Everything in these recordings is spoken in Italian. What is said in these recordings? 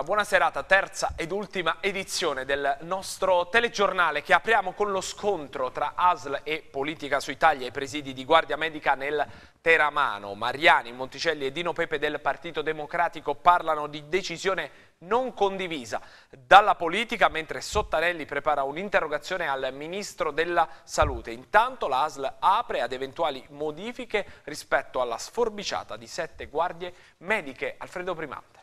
una buona serata, terza ed ultima edizione del nostro telegiornale che apriamo con lo scontro tra ASL e Politica su Italia e i presidi di Guardia Medica nel Teramano. Mariani, Monticelli e Dino Pepe del Partito Democratico parlano di decisione non condivisa dalla politica, mentre Sottarelli prepara un'interrogazione al Ministro della Salute. Intanto l'ASL apre ad eventuali modifiche rispetto alla sforbiciata di sette guardie mediche. Alfredo Primante.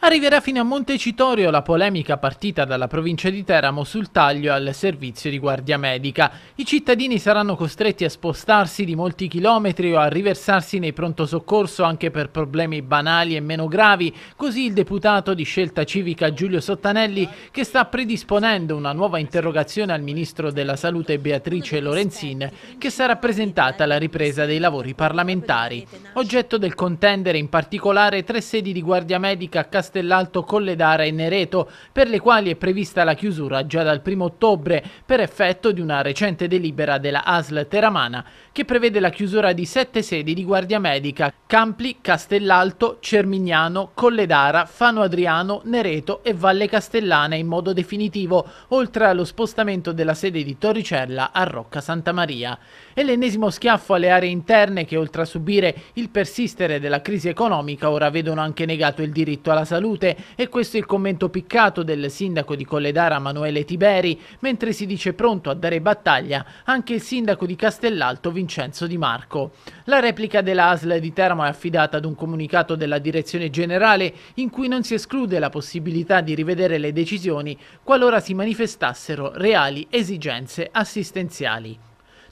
Arriverà fino a Montecitorio la polemica partita dalla provincia di Teramo sul taglio al servizio di guardia medica. I cittadini saranno costretti a spostarsi di molti chilometri o a riversarsi nei pronto soccorso anche per problemi banali e meno gravi, così il deputato di scelta civica Giulio Sottanelli che sta predisponendo una nuova interrogazione al Ministro della Salute Beatrice Lorenzin che sarà presentata alla ripresa dei lavori parlamentari. Oggetto del contendere in particolare tre sedi di guardia medica a Castellano Castellalto, Colledara e Nereto, per le quali è prevista la chiusura già dal 1 ottobre per effetto di una recente delibera della ASL Teramana che prevede la chiusura di sette sedi di Guardia Medica, Campli, Castellalto, Cermignano, Colledara, Fano Adriano, Nereto e Valle Castellana in modo definitivo, oltre allo spostamento della sede di Torricella a Rocca Santa Maria. È l'ennesimo schiaffo alle aree interne che oltre a subire il persistere della crisi economica ora vedono anche negato il diritto alla salute salute e questo è il commento piccato del sindaco di Colledara Manuele Tiberi, mentre si dice pronto a dare battaglia anche il sindaco di Castellalto Vincenzo Di Marco. La replica della ASL di Teramo è affidata ad un comunicato della direzione generale in cui non si esclude la possibilità di rivedere le decisioni qualora si manifestassero reali esigenze assistenziali.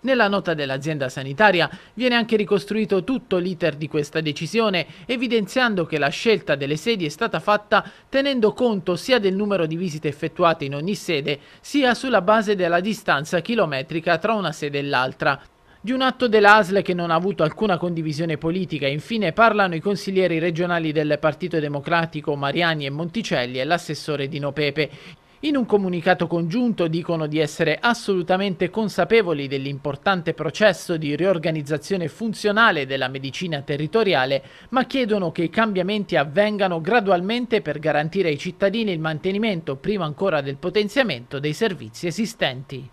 Nella nota dell'azienda sanitaria viene anche ricostruito tutto l'iter di questa decisione, evidenziando che la scelta delle sedi è stata fatta tenendo conto sia del numero di visite effettuate in ogni sede, sia sulla base della distanza chilometrica tra una sede e l'altra. Di un atto dell'ASL che non ha avuto alcuna condivisione politica, infine parlano i consiglieri regionali del Partito Democratico Mariani e Monticelli e l'assessore Dino Pepe. In un comunicato congiunto dicono di essere assolutamente consapevoli dell'importante processo di riorganizzazione funzionale della medicina territoriale, ma chiedono che i cambiamenti avvengano gradualmente per garantire ai cittadini il mantenimento, prima ancora del potenziamento, dei servizi esistenti.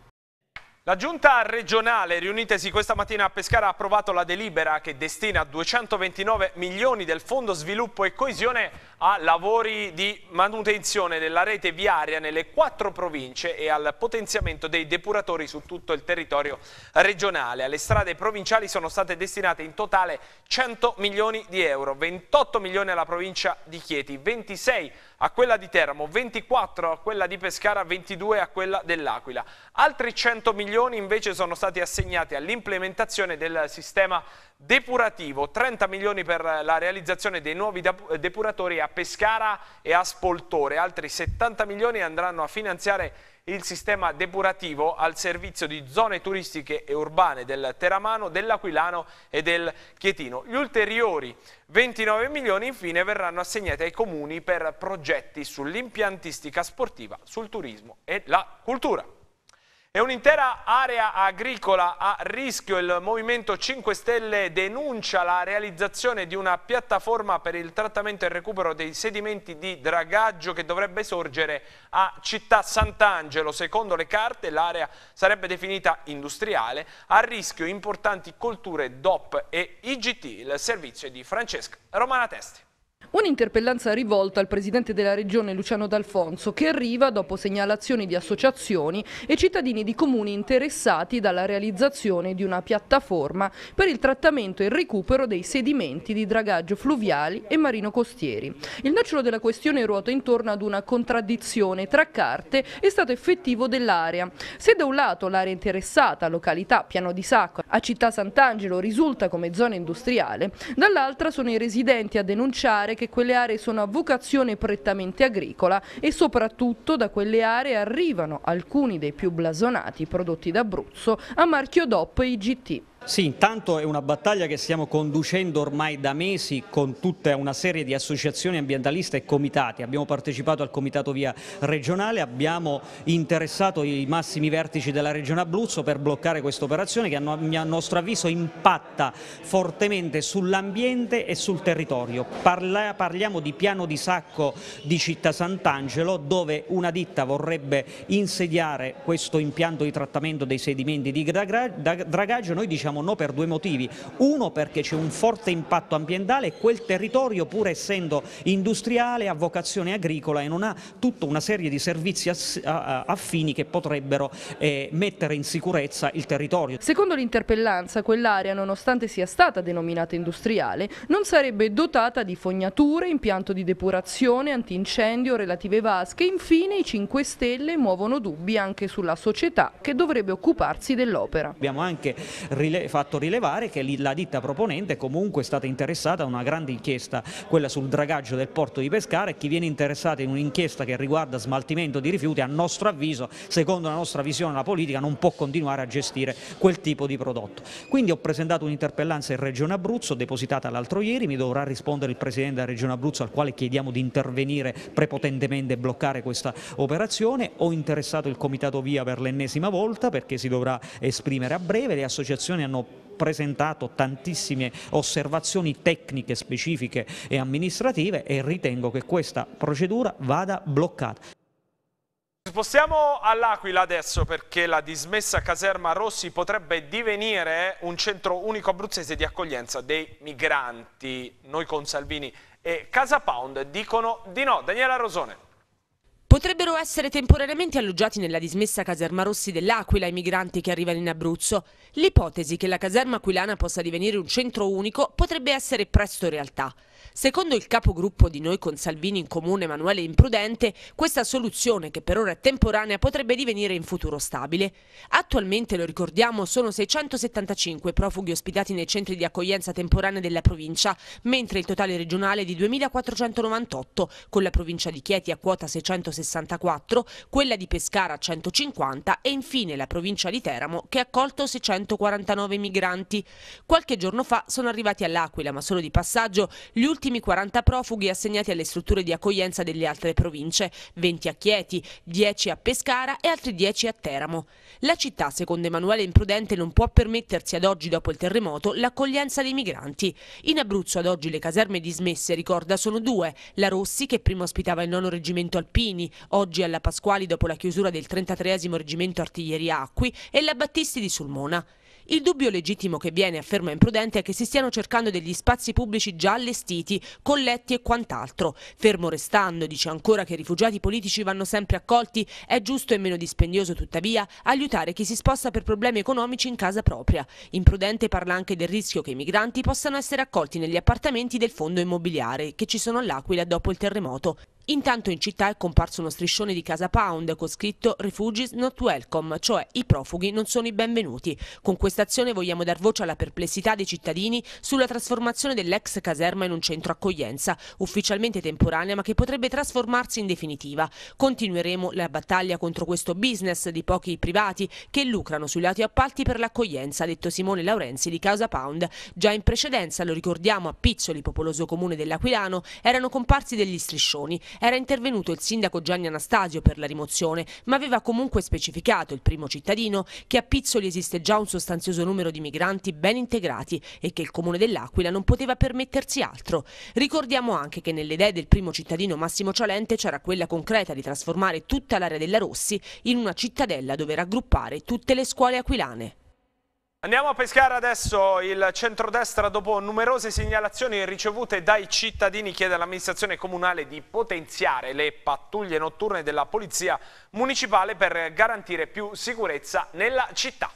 La giunta regionale riunitesi questa mattina a Pescara ha approvato la delibera che destina 229 milioni del Fondo Sviluppo e Coesione a lavori di manutenzione della rete viaria nelle quattro province e al potenziamento dei depuratori su tutto il territorio regionale. Alle strade provinciali sono state destinate in totale 100 milioni di euro, 28 milioni alla provincia di Chieti, 26 a quella di Teramo, 24 a quella di Pescara, 22 a quella dell'Aquila. Altri 100 milioni invece sono stati assegnati all'implementazione del sistema depurativo, 30 milioni per la realizzazione dei nuovi depuratori a Pescara e a Spoltore. Altri 70 milioni andranno a finanziare il sistema depurativo al servizio di zone turistiche e urbane del Teramano, dell'Aquilano e del Chietino. Gli ulteriori 29 milioni infine verranno assegnati ai comuni per progetti sull'impiantistica sportiva, sul turismo e la cultura. È un'intera area agricola a rischio. Il Movimento 5 Stelle denuncia la realizzazione di una piattaforma per il trattamento e recupero dei sedimenti di dragaggio che dovrebbe sorgere a Città Sant'Angelo. Secondo le carte l'area sarebbe definita industriale, a rischio importanti colture DOP e IGT. Il servizio è di Francesca Romanatesti. Un'interpellanza rivolta al presidente della regione Luciano D'Alfonso che arriva dopo segnalazioni di associazioni e cittadini di comuni interessati dalla realizzazione di una piattaforma per il trattamento e il recupero dei sedimenti di dragaggio fluviali e marino-costieri. Il nocciolo della questione ruota intorno ad una contraddizione tra carte e stato effettivo dell'area. Se da un lato l'area interessata, località Piano di Sacco, a Città Sant'Angelo risulta come zona industriale, dall'altra sono i residenti a denunciare rilevare che quelle aree sono a vocazione prettamente agricola e soprattutto da quelle aree arrivano alcuni dei più blasonati prodotti d'Abruzzo a marchio DOP e IGT. Sì, intanto è una battaglia che stiamo conducendo ormai da mesi con tutta una serie di associazioni ambientaliste e comitati. Abbiamo partecipato al comitato via regionale, abbiamo interessato i massimi vertici della regione Abruzzo per bloccare questa operazione che a nostro avviso impatta fortemente sull'ambiente e sul territorio. parliamo di piano di sacco di Città Sant'Angelo dove una ditta vorrebbe insediare questo impianto di trattamento dei sedimenti di dragaggio. Noi diciamo diciamo no per due motivi. Uno perché c'è un forte impatto ambientale e quel territorio pur essendo industriale ha vocazione agricola e non ha tutta una serie di servizi affini che potrebbero eh, mettere in sicurezza il territorio. Secondo l'interpellanza quell'area nonostante sia stata denominata industriale non sarebbe dotata di fognature, impianto di depurazione, antincendio, relative vasche. Infine i 5 Stelle muovono dubbi anche sulla società che dovrebbe occuparsi dell'opera. Abbiamo anche rilevato fatto rilevare che la ditta proponente comunque è stata interessata a una grande inchiesta, quella sul dragaggio del porto di Pescara e chi viene interessato in un'inchiesta che riguarda smaltimento di rifiuti a nostro avviso, secondo la nostra visione la politica non può continuare a gestire quel tipo di prodotto. Quindi ho presentato un'interpellanza in Regione Abruzzo depositata l'altro ieri, mi dovrà rispondere il Presidente della Regione Abruzzo al quale chiediamo di intervenire prepotentemente e bloccare questa operazione, ho interessato il Comitato Via per l'ennesima volta perché si dovrà esprimere a breve, le associazioni hanno hanno presentato tantissime osservazioni tecniche specifiche e amministrative e ritengo che questa procedura vada bloccata. Spostiamo all'Aquila adesso perché la dismessa caserma Rossi potrebbe divenire un centro unico abruzzese di accoglienza dei migranti. Noi con Salvini e Casa Pound dicono di no. Daniela Rosone. Potrebbero essere temporaneamente alloggiati nella dismessa caserma Rossi dell'Aquila i migranti che arrivano in Abruzzo. L'ipotesi che la caserma aquilana possa divenire un centro unico potrebbe essere presto realtà. Secondo il capogruppo di Noi con Salvini in Comune, Emanuele Imprudente, questa soluzione, che per ora è temporanea, potrebbe divenire in futuro stabile. Attualmente, lo ricordiamo, sono 675 profughi ospitati nei centri di accoglienza temporanea della provincia, mentre il totale regionale è di 2498, con la provincia di Chieti a quota 664, quella di Pescara a 150 e infine la provincia di Teramo che ha accolto 649 migranti. Qualche giorno fa sono arrivati all'Aquila, ma solo di passaggio, gli ultimi 40 profughi assegnati alle strutture di accoglienza delle altre province, 20 a Chieti, 10 a Pescara e altri 10 a Teramo. La città, secondo Emanuele Imprudente, non può permettersi ad oggi, dopo il terremoto, l'accoglienza dei migranti. In Abruzzo ad oggi le caserme dismesse, ricorda, sono due, la Rossi che prima ospitava il nono reggimento Alpini, oggi alla Pasquali dopo la chiusura del 33 reggimento Artiglieria Acqui e la Battisti di Sulmona. Il dubbio legittimo che viene, afferma Imprudente, è che si stiano cercando degli spazi pubblici già allestiti, colletti e quant'altro. Fermo restando, dice ancora che i rifugiati politici vanno sempre accolti, è giusto e meno dispendioso tuttavia aiutare chi si sposta per problemi economici in casa propria. Imprudente parla anche del rischio che i migranti possano essere accolti negli appartamenti del fondo immobiliare che ci sono all'Aquila dopo il terremoto. Intanto in città è comparso uno striscione di Casa Pound con scritto Refugees not welcome, cioè i profughi non sono i benvenuti. Con questa azione vogliamo dar voce alla perplessità dei cittadini sulla trasformazione dell'ex caserma in un centro accoglienza, ufficialmente temporanea ma che potrebbe trasformarsi in definitiva. Continueremo la battaglia contro questo business di pochi privati che lucrano sui lati appalti per l'accoglienza, ha detto Simone Laurenzi di Casa Pound. Già in precedenza, lo ricordiamo, a Pizzoli, popoloso comune dell'Aquilano, erano comparsi degli striscioni. Era intervenuto il sindaco Gianni Anastasio per la rimozione, ma aveva comunque specificato il primo cittadino che a Pizzoli esiste già un sostanzioso numero di migranti ben integrati e che il comune dell'Aquila non poteva permettersi altro. Ricordiamo anche che nelle idee del primo cittadino Massimo Cialente c'era quella concreta di trasformare tutta l'area della Rossi in una cittadella dove raggruppare tutte le scuole aquilane. Andiamo a pescare adesso il centrodestra dopo numerose segnalazioni ricevute dai cittadini chiede all'amministrazione comunale di potenziare le pattuglie notturne della polizia municipale per garantire più sicurezza nella città.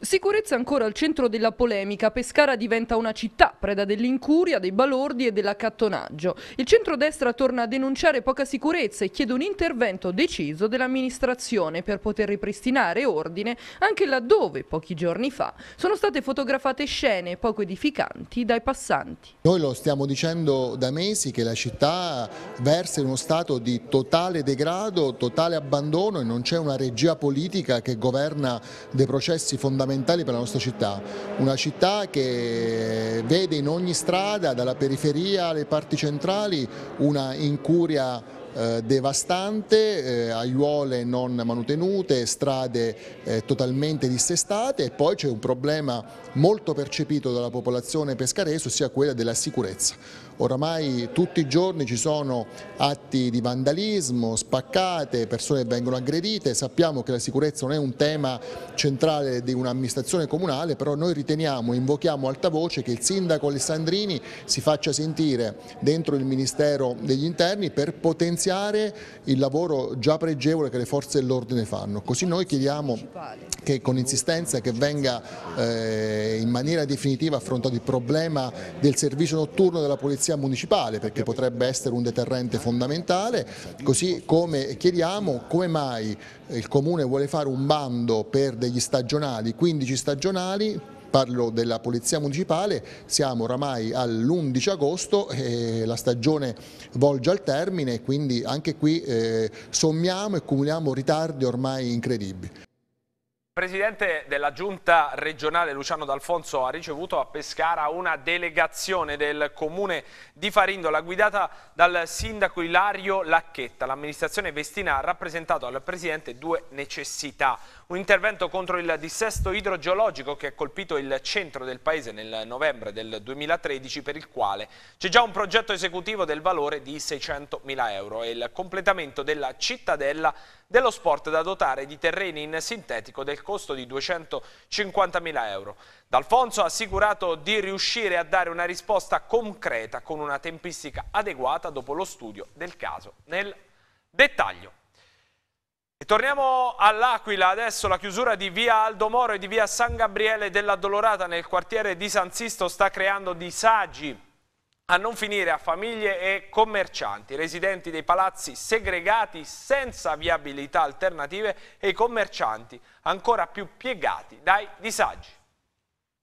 Sicurezza ancora al centro della polemica, Pescara diventa una città, preda dell'incuria, dei balordi e dell'accattonaggio. Il centrodestra torna a denunciare poca sicurezza e chiede un intervento deciso dell'amministrazione per poter ripristinare ordine anche laddove, pochi giorni fa, sono state fotografate scene poco edificanti dai passanti. Noi lo stiamo dicendo da mesi che la città versa in uno stato di totale degrado, totale abbandono e non c'è una regia politica che governa dei processi fondamentali fondamentali per la nostra città, una città che vede in ogni strada, dalla periferia alle parti centrali, una incuria eh, devastante, eh, aiuole non manutenute, strade eh, totalmente dissestate e poi c'è un problema molto percepito dalla popolazione pescarese, ossia quella della sicurezza oramai tutti i giorni ci sono atti di vandalismo, spaccate, persone vengono aggredite, sappiamo che la sicurezza non è un tema centrale di un'amministrazione comunale, però noi riteniamo, invochiamo alta voce che il sindaco Alessandrini si faccia sentire dentro il Ministero degli Interni per potenziare il lavoro già pregevole che le forze dell'ordine fanno. Così noi chiediamo che con insistenza che venga eh, in maniera definitiva affrontato il problema del servizio notturno della polizia polizia municipale perché potrebbe essere un deterrente fondamentale, così come chiediamo come mai il Comune vuole fare un bando per degli stagionali, 15 stagionali, parlo della Polizia Municipale, siamo oramai all'11 agosto, eh, la stagione volge al termine, quindi anche qui eh, sommiamo e cumuliamo ritardi ormai incredibili. Presidente della Giunta regionale Luciano D'Alfonso ha ricevuto a Pescara una delegazione del comune di Farindola guidata dal sindaco Ilario Lacchetta. L'amministrazione Vestina ha rappresentato al Presidente due necessità. Un intervento contro il dissesto idrogeologico che ha colpito il centro del paese nel novembre del 2013 per il quale c'è già un progetto esecutivo del valore di 600.000 euro e il completamento della cittadella dello sport da dotare di terreni in sintetico del costo di 250.000 euro. D'Alfonso ha assicurato di riuscire a dare una risposta concreta con una tempistica adeguata dopo lo studio del caso nel dettaglio. E torniamo all'Aquila, adesso la chiusura di via Aldo Moro e di via San Gabriele della Dolorata nel quartiere di San Sisto sta creando disagi a non finire a famiglie e commercianti, residenti dei palazzi segregati senza viabilità alternative e i commercianti ancora più piegati dai disagi.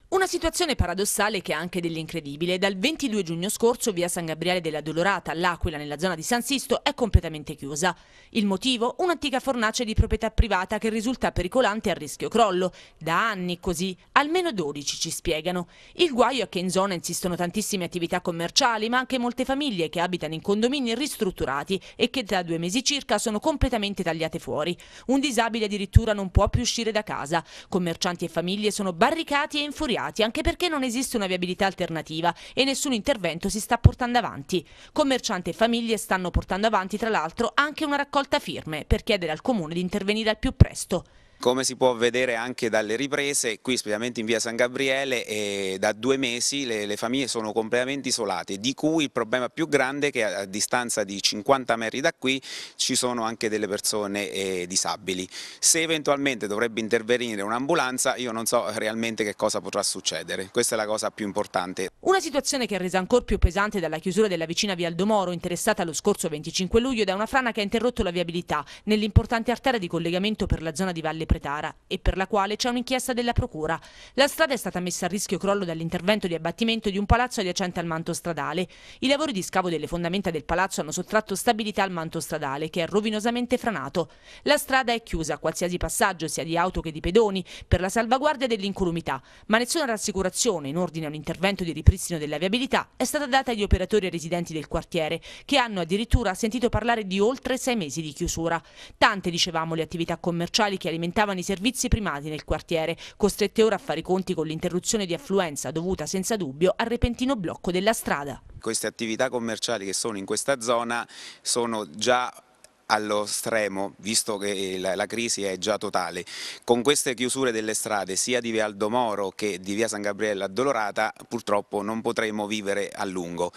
Una situazione paradossale che ha anche dell'incredibile. Dal 22 giugno scorso via San Gabriele della Dolorata, all'Aquila nella zona di San Sisto, è completamente chiusa. Il motivo? Un'antica fornace di proprietà privata che risulta pericolante a rischio crollo. Da anni così, almeno 12 ci spiegano. Il guaio è che in zona insistono tantissime attività commerciali, ma anche molte famiglie che abitano in condomini ristrutturati e che da due mesi circa sono completamente tagliate fuori. Un disabile addirittura non può più uscire da casa. Commercianti e famiglie sono barricati e infuriati espropriati anche perché non esiste una viabilità alternativa e nessun intervento si sta portando avanti. Commercianti e famiglie stanno portando avanti tra l'altro anche una raccolta firme per chiedere al Comune di intervenire al più presto. Come si può vedere anche dalle riprese, qui specialmente in via San Gabriele, eh, da due mesi le, le, famiglie sono completamente isolate, di cui il problema più grande è che a, a distanza di 50 metri da qui ci sono anche delle persone eh, disabili. Se eventualmente dovrebbe intervenire un'ambulanza, io non so realmente che cosa potrà succedere. Questa è la cosa più importante. Una situazione che è resa ancora più pesante dalla chiusura della vicina via Aldomoro, interessata lo scorso 25 luglio da una frana che ha interrotto la viabilità nell'importante arteria di collegamento per la zona di Valle Pretara e per la quale c'è un'inchiesta della Procura. La strada è stata messa a rischio crollo dall'intervento di abbattimento di un palazzo adiacente al manto stradale. I lavori di scavo delle fondamenta del palazzo hanno sottratto stabilità al manto stradale, che è rovinosamente franato. La strada è chiusa a qualsiasi passaggio, sia di auto che di pedoni, per la salvaguardia dell'incolumità, ma nessuna rassicurazione in ordine a un intervento di ripristino della viabilità è stata data agli operatori residenti del quartiere, che hanno addirittura sentito parlare di oltre sei mesi di chiusura. Tante, dicevamo, le attività commerciali che alimentano aumentavano i servizi primati nel quartiere, costrette ora a fare i conti con l'interruzione di affluenza dovuta senza dubbio al repentino blocco della strada. Queste attività commerciali che sono in questa zona sono già allo stremo, visto che la, la, crisi è già totale. Con queste chiusure delle strade, sia di Via Aldomoro che di Via San Gabriele Addolorata, purtroppo non potremo vivere a lungo.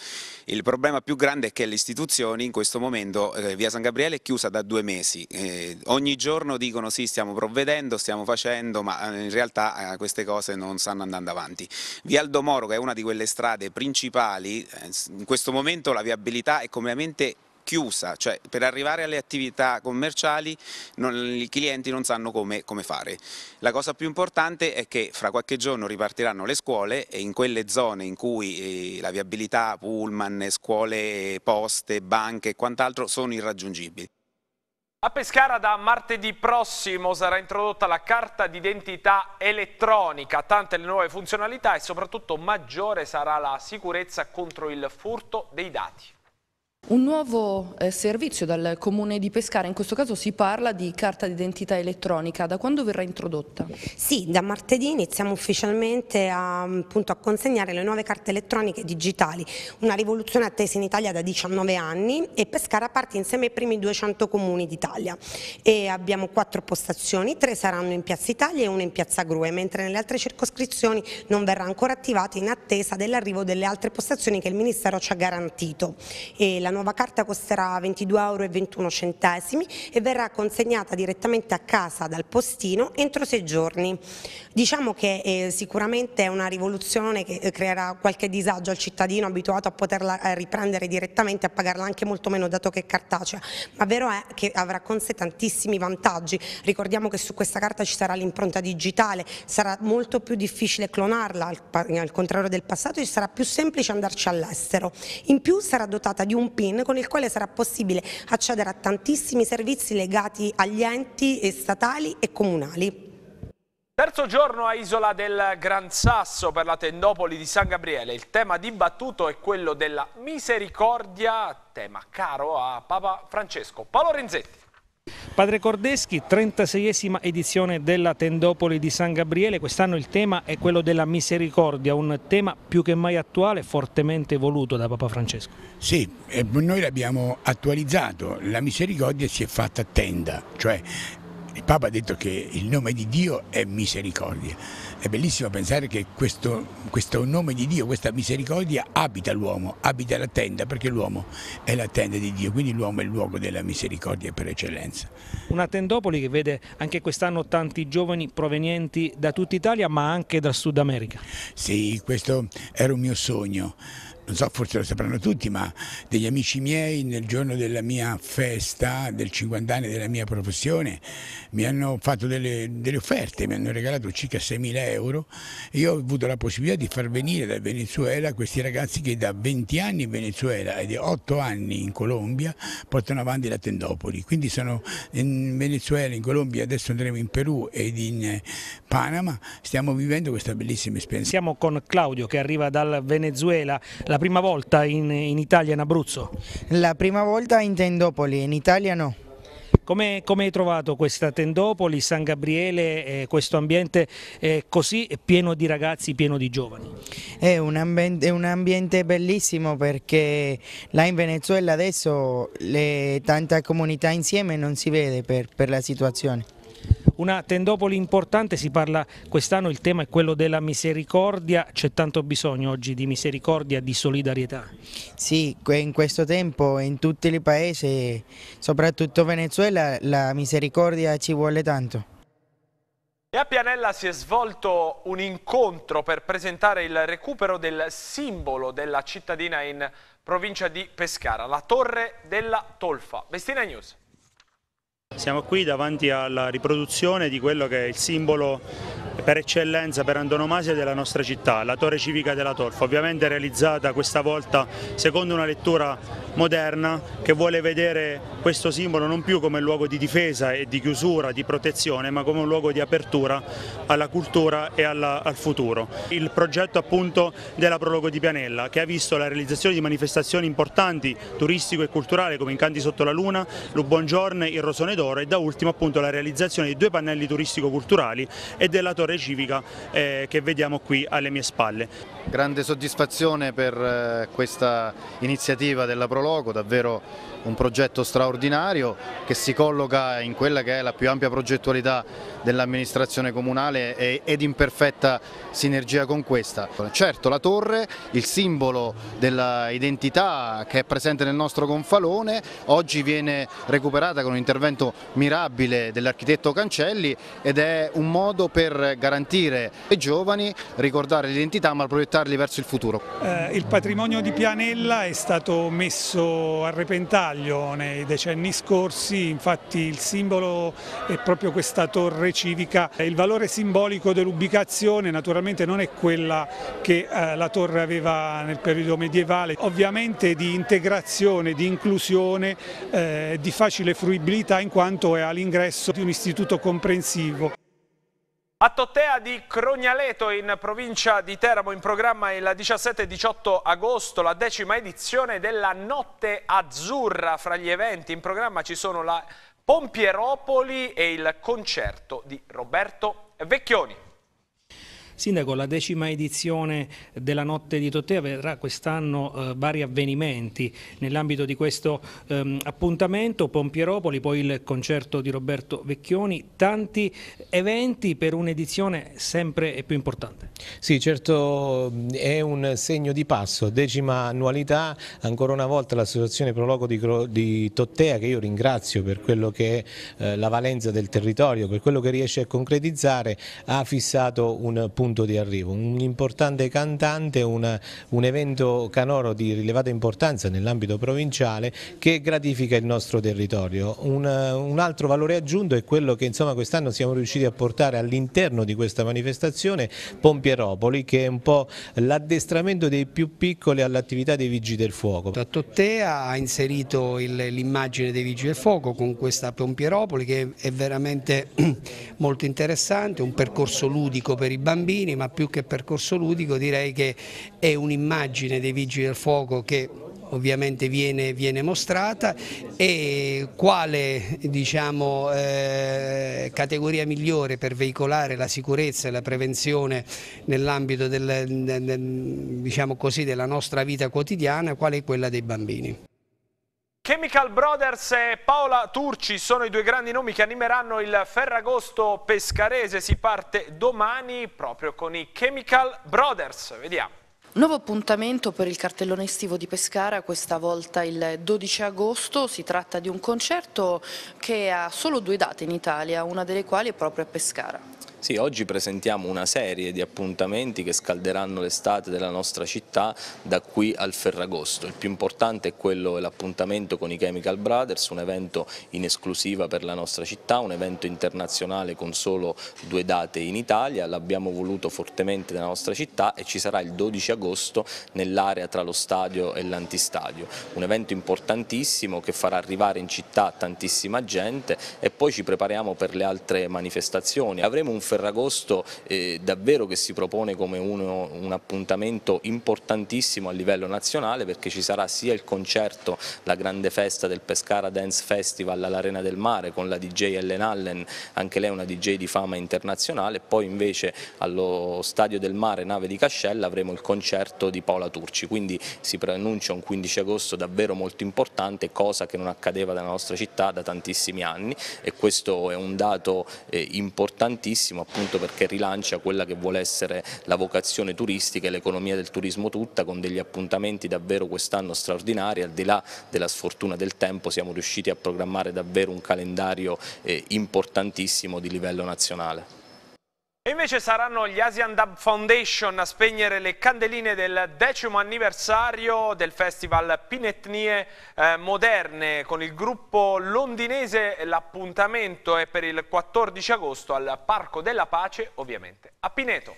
Il problema più grande è che le istituzioni in questo momento, eh, Via San Gabriele è chiusa da due mesi. Eh, ogni giorno dicono sì, stiamo provvedendo, stiamo facendo, ma eh, in realtà eh, queste cose non stanno andando avanti. Via Aldomoro, che è una di quelle strade principali, eh, in questo momento la viabilità è completamente chiusa, cioè per arrivare alle attività commerciali non, i clienti non sanno come, come fare. La cosa più importante è che fra qualche giorno ripartiranno le scuole e in quelle zone in cui eh, la viabilità, pullman, scuole, poste, banche e quant'altro sono irraggiungibili. A Pescara da martedì prossimo sarà introdotta la carta d'identità elettronica, tante le nuove funzionalità e soprattutto maggiore sarà la sicurezza contro il furto dei dati. Un nuovo eh, servizio dal Comune di Pescara, in questo caso si parla di carta d'identità elettronica, da quando verrà introdotta? Sì, da martedì iniziamo ufficialmente a, mm, appunto, a consegnare le nuove carte elettroniche digitali, una rivoluzione attesa in Italia da 19 anni e Pescara parte insieme ai primi 200 comuni d'Italia abbiamo quattro postazioni, tre saranno in Piazza Italia e una in Piazza Grue, mentre nelle altre circoscrizioni non verrà ancora attivata in attesa dell'arrivo delle altre postazioni che il Ministero ci ha garantito. E la la nuova carta costerà 22,21 euro e verrà consegnata direttamente a casa dal postino entro sei giorni. Diciamo che eh, sicuramente è una rivoluzione che eh, creerà qualche disagio al cittadino abituato a poterla eh, riprendere direttamente e a pagarla anche molto meno dato che è cartacea, ma vero è che avrà con sé tantissimi vantaggi. Ricordiamo che su questa carta ci sarà l'impronta digitale, sarà molto più difficile clonarla al, al contrario del passato e sarà più semplice andarci all'estero. In più sarà dotata di un PIN con il quale sarà possibile accedere a tantissimi servizi legati agli enti statali e comunali. Terzo giorno a Isola del Gran Sasso per la Tendopoli di San Gabriele. Il tema dibattuto è quello della misericordia, tema caro a Papa Francesco. Paolo Renzetti. Padre Cordeschi, 36esima edizione della Tendopoli di San Gabriele, quest'anno il tema è quello della misericordia, un tema più che mai attuale, fortemente voluto da Papa Francesco. Sì, eh, noi l'abbiamo attualizzato, la misericordia si è fatta tenda, cioè il Papa ha detto che il nome di Dio è misericordia è bellissimo pensare che questo, questo, nome di Dio, questa misericordia abita l'uomo, abita la tenda, perché l'uomo è la tenda di Dio, quindi l'uomo è il luogo della misericordia per eccellenza. Una tendopoli che vede anche quest'anno tanti giovani provenienti da tutta Italia ma anche dal Sud America. Sì, questo era un mio sogno non so, forse lo sapranno tutti, ma degli amici miei nel giorno della mia festa, del 50 anni della mia professione, mi hanno fatto delle, delle offerte, mi hanno regalato circa 6.000 euro e io ho avuto la possibilità di far venire dal Venezuela questi ragazzi che da 20 anni in Venezuela e da 8 anni in Colombia portano avanti la Tendopoli. Quindi sono in Venezuela, in Colombia, adesso andremo in Perù ed in eh, Panama, stiamo vivendo questa bellissima esperienza. Siamo con Claudio che arriva dal Venezuela, la prima volta in, in Italia, in Abruzzo? La prima volta in Tendopoli, in Italia no. Come, come, hai trovato questa Tendopoli, San Gabriele, eh, questo ambiente eh, così pieno di ragazzi, pieno di giovani? È un, ambiente, è un ambiente bellissimo perché là in Venezuela adesso le, tanta comunità insieme non si vede per, per la situazione. Una tendopoli importante, si parla quest'anno, il tema è quello della misericordia, c'è tanto bisogno oggi di misericordia, di solidarietà. Sì, in questo tempo in tutti i paesi, soprattutto Venezuela, la misericordia ci vuole tanto. E a Pianella si è svolto un incontro per presentare il recupero del simbolo della cittadina in provincia di Pescara, la Torre della Tolfa. Bestina News. Siamo qui davanti alla riproduzione di quello che è il simbolo per eccellenza, per antonomasia della nostra città, la Torre Civica della Torfa, ovviamente realizzata questa volta secondo una lettura moderna che vuole vedere questo simbolo non più come luogo di difesa e di chiusura, di protezione, ma come un luogo di apertura alla cultura e alla, al futuro. Il progetto appunto della Prologo di Pianella che ha visto la realizzazione di manifestazioni importanti turistico e culturale come Incanti sotto la Luna, Lu Buongiorno, il Rosone d'Oro e da ultimo appunto la realizzazione di due pannelli turistico-culturali e della Torre Torre Civica eh, che vediamo qui alle mie spalle. Grande soddisfazione per eh, questa iniziativa della Proloco, davvero un progetto straordinario che si colloca in quella che è la più ampia progettualità dell'amministrazione comunale ed in perfetta sinergia con questa. Certo la torre, il simbolo dell'identità che è presente nel nostro gonfalone, oggi viene recuperata con un intervento mirabile dell'architetto Cancelli ed è un modo per garantire ai giovani, ricordare l'identità ma proiettarli verso il futuro. Eh, il patrimonio di Pianella è stato messo a repentaglio nei decenni scorsi, infatti il simbolo è proprio questa torre valore civica. Il valore simbolico dell'ubicazione naturalmente non è quella che eh, la torre aveva nel periodo medievale, ovviamente di integrazione, di inclusione, eh, di facile fruibilità in quanto è all'ingresso di un istituto comprensivo. A Tottea di Crognaleto in provincia di Teramo in programma il 17-18 agosto la decima edizione della Notte Azzurra fra gli eventi. In programma ci sono la Pompieropoli e il concerto di Roberto Vecchioni. Sindaco, la decima edizione della Notte di Tottea verrà quest'anno eh, vari avvenimenti nell'ambito di questo ehm, appuntamento, Pompieropoli, poi il concerto di Roberto Vecchioni, tanti eventi per un'edizione sempre più importante. Sì, certo è un segno di passo, decima annualità, ancora una volta l'associazione Prologo di, di, Tottea che io ringrazio per quello che è eh, la valenza del territorio, per quello che riesce a concretizzare, ha fissato un punto punto di arrivo, un importante cantante, una, un evento canoro di rilevata importanza nell'ambito provinciale che gratifica il nostro territorio. Un, un altro valore aggiunto è quello che quest'anno siamo riusciti a portare all'interno di questa manifestazione Pompieropoli che è un po' l'addestramento dei più piccoli all'attività dei Vigili del Fuoco. La Tottea ha inserito l'immagine dei Vigili del Fuoco con questa Pompieropoli che è veramente molto interessante, un percorso ludico per i bambini bambini, ma più che percorso ludico direi che è un'immagine dei Vigili del Fuoco che ovviamente viene, viene, mostrata e quale diciamo, eh, categoria migliore per veicolare la sicurezza e la prevenzione nell'ambito del, diciamo della nostra vita quotidiana, quale è quella dei bambini. Chemical Brothers e Paola Turci sono i due grandi nomi che animeranno il Ferragosto pescarese. Si parte domani proprio con i Chemical Brothers. Vediamo. Nuovo appuntamento per il cartellone estivo di Pescara, questa volta il 12 agosto, si tratta di un concerto che ha solo due date in Italia, una delle quali è proprio a Pescara. Sì, oggi presentiamo una serie di appuntamenti che scalderanno l'estate della nostra città da qui al Ferragosto. Il più importante è quello l'appuntamento con i Chemical Brothers, un evento in esclusiva per la nostra città, un evento internazionale con solo due date in Italia, l'abbiamo voluto fortemente nella nostra città e ci sarà il 12 agosto nell'area tra lo stadio e l'antistadio. Un evento importantissimo che farà arrivare in città tantissima gente e poi ci prepariamo per le altre manifestazioni. Avremo un Ferragosto eh, davvero che si propone come uno, un appuntamento importantissimo a livello nazionale perché ci sarà sia il concerto, la grande festa del Pescara Dance Festival all'Arena del Mare con la DJ Ellen Allen, anche lei una DJ di fama internazionale, poi invece allo Stadio del Mare Nave di Cascella avremo il concerto di Paola Turci, quindi si preannuncia un 15 agosto davvero molto importante, cosa che non accadeva nella nostra città da tantissimi anni e questo è un dato eh, importantissimo benissimo appunto perché rilancia quella che vuole essere la vocazione turistica e l'economia del turismo tutta con degli appuntamenti davvero quest'anno straordinari, al di là della sfortuna del tempo siamo riusciti a programmare davvero un calendario eh, importantissimo di livello nazionale. E invece saranno gli Asian Dub Foundation a spegnere le candeline del decimo anniversario del festival Pinetnie eh, Moderne con il gruppo londinese. L'appuntamento è per il 14 agosto al Parco della Pace, ovviamente a Pineto.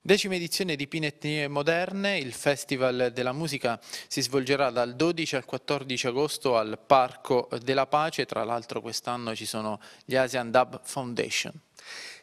Decima edizione di Pinetnie Moderne, il Festival della Musica si svolgerà dal 12 al 14 agosto al Parco della Pace, tra l'altro quest'anno ci sono gli Asian Dub Foundation.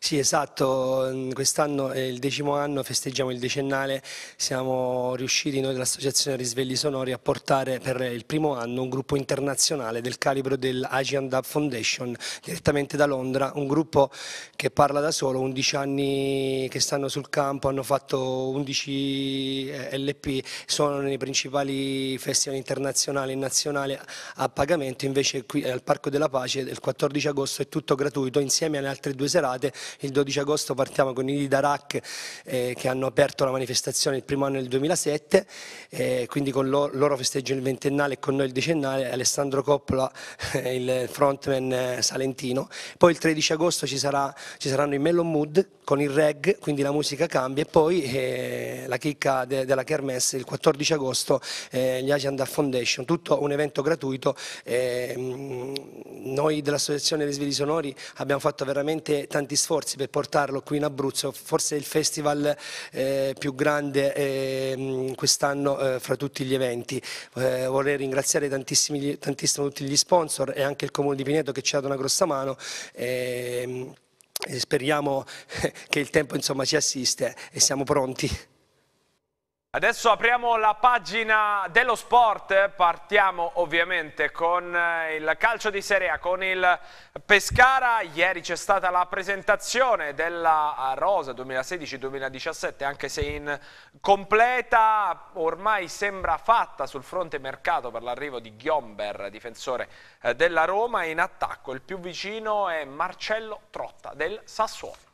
Sì, esatto, mm, quest'anno è il decimo anno, festeggiamo il decennale, siamo riusciti noi dell'Associazione Risvegli Sonori a portare per il primo anno un gruppo internazionale del calibro dell'Asian Dub Foundation, direttamente da Londra, un gruppo che parla da solo, 11 anni che stanno sul campo, hanno fatto 11 eh, LP, sono nei principali festival internazionali e nazionali a pagamento, invece qui al Parco della Pace il 14 agosto è tutto gratuito insieme alle altre due serate il 12 agosto partiamo con i Darak eh, che hanno aperto la manifestazione il primo anno del 2007, eh, quindi con lo, loro festeggiano il ventennale e con noi il decennale, Alessandro Coppola, eh, il frontman eh, salentino. Poi il 13 agosto ci, sarà, ci saranno i Melon Mood con il reg, quindi la musica cambia e poi eh, la chicca de della Kermesse il 14 agosto eh, gli Agenda Foundation, tutto un evento gratuito. Eh, noi dell'Associazione dei Sonori abbiamo fatto veramente tanti sforzi per portarlo qui in Abruzzo, forse il festival eh, più grande ehm, quest'anno eh, fra tutti gli eventi. Eh, vorrei ringraziare tantissimo tutti gli sponsor e anche il Comune di Pineto che ci ha dato una grossa mano. Ehm, speriamo che il tempo insomma, ci assiste e siamo pronti. Adesso apriamo la pagina dello sport, partiamo ovviamente con eh, il calcio di Serie A, con il Pescara. Ieri c'è stata la presentazione della eh, Rosa 2016-2017, anche se incompleta, ormai sembra fatta sul fronte mercato per l'arrivo di Ghiomber, difensore eh, della Roma, in attacco il più vicino è Marcello Trotta del Sassuolo.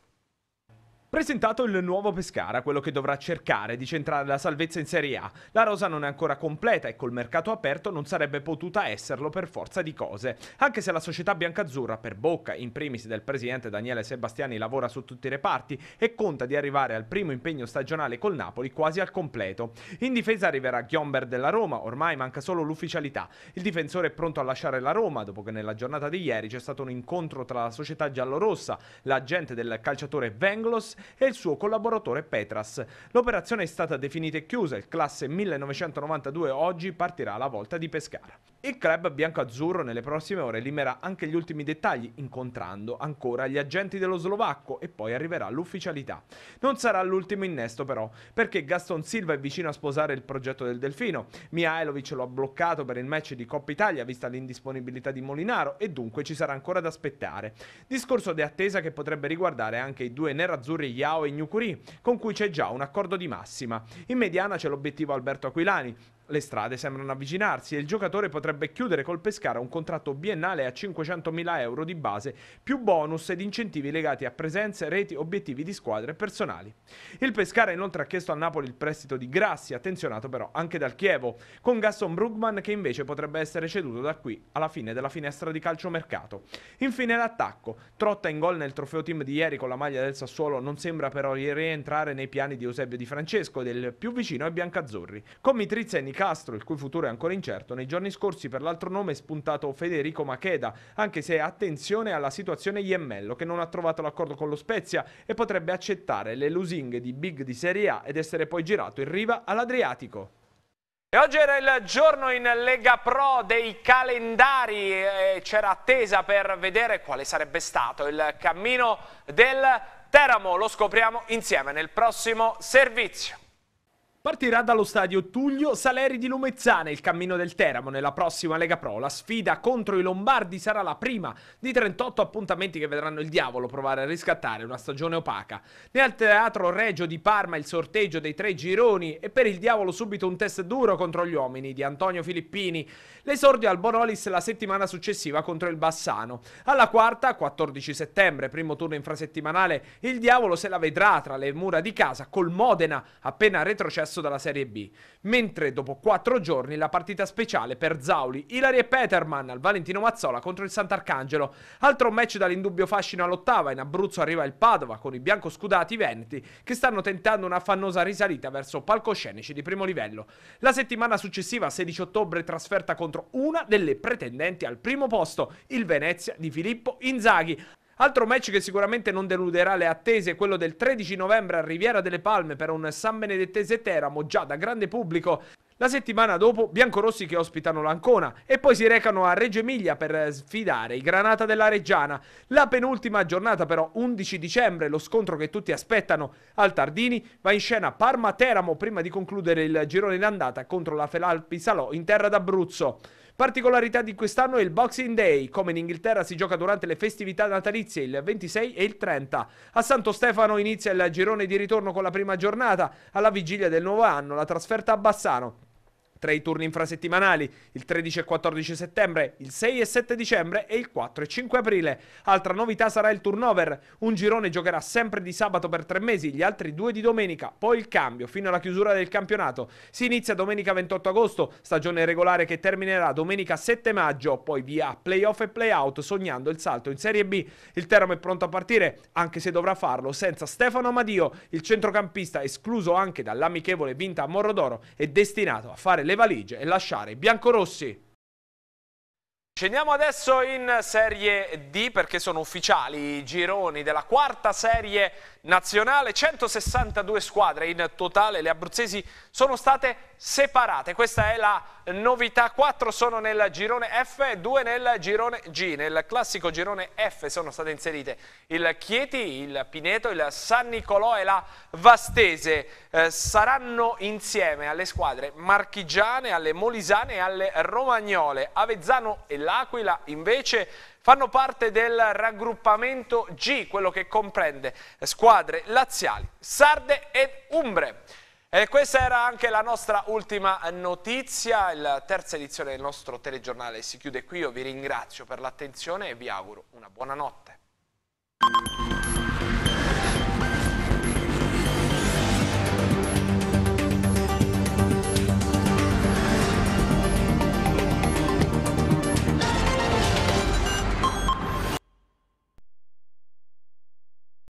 Presentato il nuovo Pescara, quello che dovrà cercare di centrare la salvezza in Serie A. La rosa non è ancora completa e col mercato aperto non sarebbe potuta esserlo per forza di cose. Anche se la società biancazzurra, per bocca in primis del presidente Daniele Sebastiani, lavora su tutti i reparti e conta di arrivare al primo impegno stagionale col Napoli quasi al completo. In difesa arriverà Ghiomber della Roma, ormai manca solo l'ufficialità. Il difensore è pronto a lasciare la Roma dopo che nella giornata di ieri c'è stato un incontro tra la società giallorossa, l'agente del calciatore Venglos e il suo collaboratore Petras. L'operazione è stata definita e chiusa, il classe 1992 oggi partirà alla volta di Pescara. Il club bianco-azzurro nelle prossime ore limerà anche gli ultimi dettagli, incontrando ancora gli agenti dello slovacco e poi arriverà l'ufficialità. Non sarà l'ultimo innesto però, perché Gaston Silva è vicino a sposare il progetto del Delfino, Mihailovic lo ha bloccato per il match di Coppa Italia vista l'indisponibilità di Molinaro e dunque ci sarà ancora da aspettare. Discorso di attesa che potrebbe riguardare anche i due nerazzurri Yao e Gnukuri, con cui c'è già un accordo di massima. In mediana c'è l'obiettivo Alberto Aquilani, le strade sembrano avvicinarsi e il giocatore potrebbe chiudere col Pescara un contratto biennale a 500.000 euro di base, più bonus ed incentivi legati a presenze, reti, obiettivi di squadre e personali. Il Pescara inoltre ha chiesto a Napoli il prestito di Grassi, attenzionato però anche dal Chievo, con Gaston Brugman che invece potrebbe essere ceduto da qui alla fine della finestra di calciomercato. Infine l'attacco. Trotta in gol nel trofeo team di ieri con la maglia del Sassuolo non sembra però rientrare nei piani di Eusebio Di Francesco, del più vicino ai biancazzurri. Con Mitrizia e Nick Castro, il cui futuro è ancora incerto, nei giorni scorsi per l'altro nome è spuntato Federico Macheda, anche se attenzione alla situazione Iemmello che non ha trovato l'accordo con lo Spezia e potrebbe accettare le lusinghe di Big di Serie A ed essere poi girato in riva all'Adriatico. E oggi era il giorno in Lega Pro dei calendari, eh, c'era attesa per vedere quale sarebbe stato il cammino del Teramo, lo scopriamo insieme nel prossimo servizio. Partirà dallo stadio Tullio Saleri di Lumezzane il cammino del Teramo nella prossima Lega Pro. La sfida contro i Lombardi sarà la prima di 38 appuntamenti che vedranno il diavolo provare a riscattare una stagione opaca. Nel Teatro Regio di Parma il sorteggio dei tre gironi e per il diavolo subito un test duro contro gli uomini di Antonio Filippini. L'esordio al Bonolis la settimana successiva contro il Bassano. Alla quarta, 14 settembre, primo turno infrasettimanale, il diavolo se la vedrà tra le mura di casa col Modena appena retrocesso perso dalla Serie B, mentre dopo quattro giorni la partita speciale per Zauli, Ilari e Peterman al Valentino Mazzola contro il Sant'Arcangelo. Altro match dall'indubbio fascino all'ottava, in Abruzzo arriva il Padova con i biancoscudati veneti che stanno tentando una affannosa risalita verso palcoscenici di primo livello. La settimana successiva, 16 ottobre, trasferta contro una delle pretendenti al primo posto, il Venezia di Filippo Inzaghi, Altro match che sicuramente non deluderà le attese è quello del 13 novembre a Riviera delle Palme per un San Benedettese Teramo già da grande pubblico la settimana dopo biancorossi che ospitano l'Ancona e poi si recano a Reggio Emilia per eh, sfidare i Granata della Reggiana. La penultima giornata però 11 dicembre, lo scontro che tutti aspettano al Tardini, va in scena Parma-Teramo prima di concludere il girone d'andata contro la Felalpi Salò in terra d'Abruzzo. Particolarità di quest'anno è il Boxing Day, come in Inghilterra si gioca durante le festività natalizie il 26 e il 30. A Santo Stefano inizia il girone di ritorno con la prima giornata, alla vigilia del nuovo anno la trasferta a Bassano tra i turni infrasettimanali, il 13 e 14 settembre, il 6 e 7 dicembre e il 4 e 5 aprile. Altra novità sarà il turnover. Un girone giocherà sempre di sabato per tre mesi, gli altri due di domenica, poi il cambio fino alla chiusura del campionato. Si inizia domenica 28 agosto, stagione regolare che terminerà domenica 7 maggio, poi via playoff e playout sognando il salto in Serie B. Il Teramo è pronto a partire, anche se dovrà farlo senza Stefano Amadio, il centrocampista escluso anche dall'amichevole vinta a Morrodoro è destinato a fare le le valigie e lasciare i biancorossi. Scendiamo adesso in Serie D perché sono ufficiali i gironi della quarta serie nazionale. 162 squadre in totale, le abruzzesi sono state separate. Questa è la novità. 4 sono nel girone F e 2 nel girone G. Nel classico girone F sono state inserite il Chieti, il Pineto, il San Nicolò e la Vastese. Eh, saranno insieme alle squadre marchigiane, alle molisane e alle romagnole. Avezzano e l'Aquila invece fanno parte del raggruppamento G, quello che comprende squadre laziali, sarde ed umbre. E questa era anche la nostra ultima notizia, la terza edizione del nostro telegiornale si chiude qui, io vi ringrazio per l'attenzione e vi auguro una buona notte.